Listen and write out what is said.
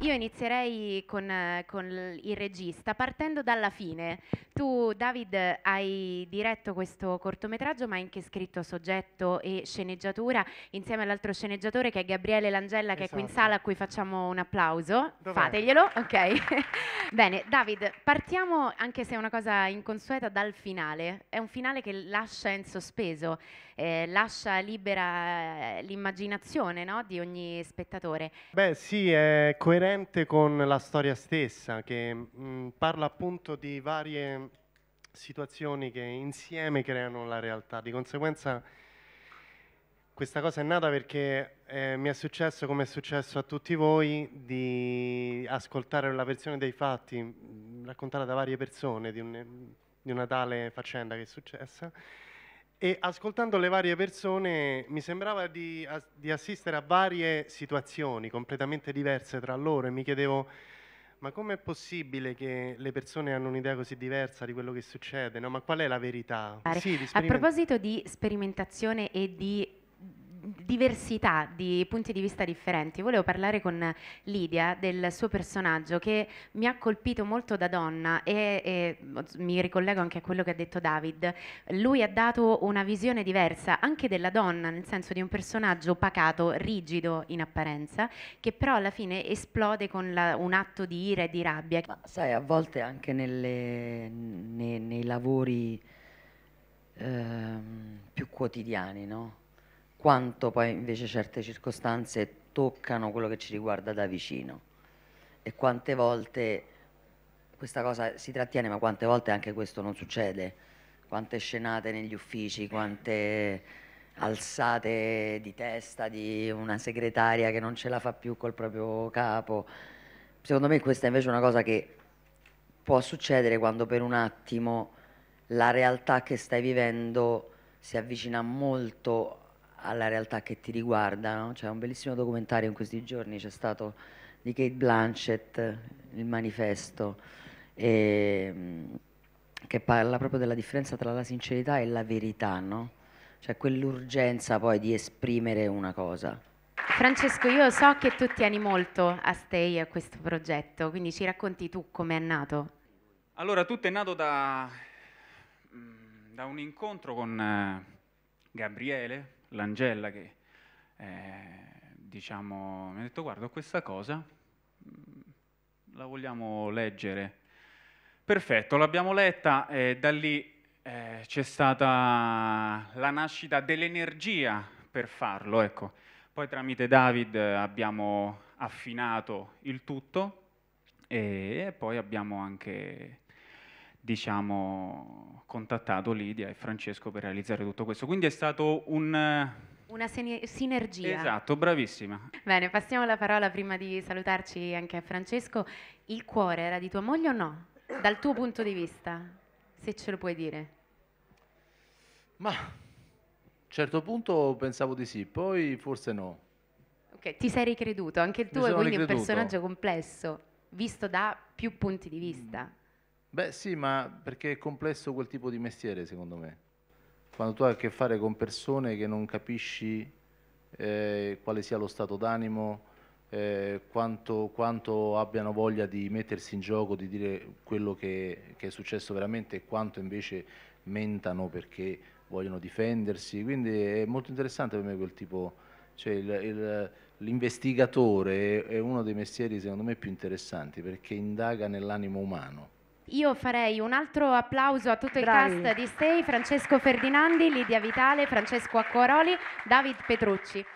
Io inizierei con, eh, con il regista partendo dalla fine, tu, David, hai diretto questo cortometraggio, ma hai anche scritto soggetto e sceneggiatura insieme all'altro sceneggiatore che è Gabriele Langella, esatto. che è qui in esatto. sala, a cui facciamo un applauso. Dov'è? Fateglielo, ok. Bene, David, partiamo, anche se è una cosa inconsueta, dal finale. È un finale che lascia in sospeso, eh, lascia libera eh, l'immaginazione no? di ogni spettatore. Beh, sì, è coerente con la storia stessa, che mh, mm, parla appunto di varie situazioni che insieme creano la realtà. Di conseguenza questa cosa è nata perché eh, mi è successo, come è successo a tutti voi, di ascoltare la versione dei fatti mm, raccontata da varie persone di, un, di una tale faccenda che è successa e ascoltando le varie persone mi sembrava di, di assistere a varie situazioni completamente diverse tra loro e mi chiedevo ma com'è possibile che le persone hanno un'idea così diversa di quello che succede? No? Ma qual è la verità? Sì, A proposito di sperimentazione e di diversità di punti di vista differenti. Volevo parlare con Lidia del suo personaggio che mi ha colpito molto da donna e, e, mi ricollego anche a quello che ha detto David. Lui ha dato una visione diversa anche della donna, nel senso di un personaggio pacato, rigido in apparenza, che però alla fine esplode con la, un atto di ira e di rabbia. Ma sai, a volte anche nelle, nei, nei lavori eh, più quotidiani, no? quanto poi invece certe circostanze toccano quello che ci riguarda da vicino e quante volte questa cosa si trattiene, ma quante volte anche questo non succede, quante scenate negli uffici, quante alzate di testa di una segretaria che non ce la fa più col proprio capo. Secondo me questa è invece una cosa che può succedere quando per un attimo la realtà che stai vivendo si avvicina molto alla realtà che ti riguarda. No? C'è un bellissimo documentario in questi giorni, c'è stato di Kate Blanchett, Il manifesto, e, mm, che parla proprio della differenza tra la sincerità e la verità, no? cioè quell'urgenza poi di esprimere una cosa. Francesco, io so che tu tieni molto a Stay a questo progetto, quindi ci racconti tu come è nato. Allora, tutto è nato da, mm, da un incontro con eh, Gabriele, l'Angella che eh, diciamo, mi ha detto guarda questa cosa, mm, la vogliamo leggere. Perfetto, l'abbiamo letta e da lì eh, c'è stata la nascita dell'energia per farlo. Ecco. Poi tramite David eh, abbiamo affinato il tutto e, e poi abbiamo anche diciamo, contattato Lidia e Francesco per realizzare tutto questo. Quindi è stato un... Eh, Una sinergia. Esatto, bravissima. Bene, passiamo la parola prima di salutarci anche a Francesco. Il cuore era di tua moglie o no? Dal tuo punto di vista, se ce lo puoi dire. Ma a un certo punto pensavo di sì, poi forse no. Ok, ti sei ricreduto, anche il tuo è quindi ricreduto. un personaggio complesso, visto da più punti di vista. Mm. Beh sì, ma perché è complesso quel tipo di mestiere, secondo me. Quando tu hai a che fare con persone che non capisci eh, quale sia lo stato d'animo, eh, quanto, quanto, abbiano voglia di mettersi in gioco, di dire quello che, che è successo veramente e quanto invece mentano perché vogliono difendersi. Quindi è molto interessante per me quel tipo, cioè l'investigatore è, è uno dei mestieri secondo me più interessanti perché indaga nell'animo umano. Io farei un altro applauso a tutto Bravi. il cast di Stay, Francesco Ferdinandi, Lidia Vitale, Francesco Acquaroli, David Petrucci.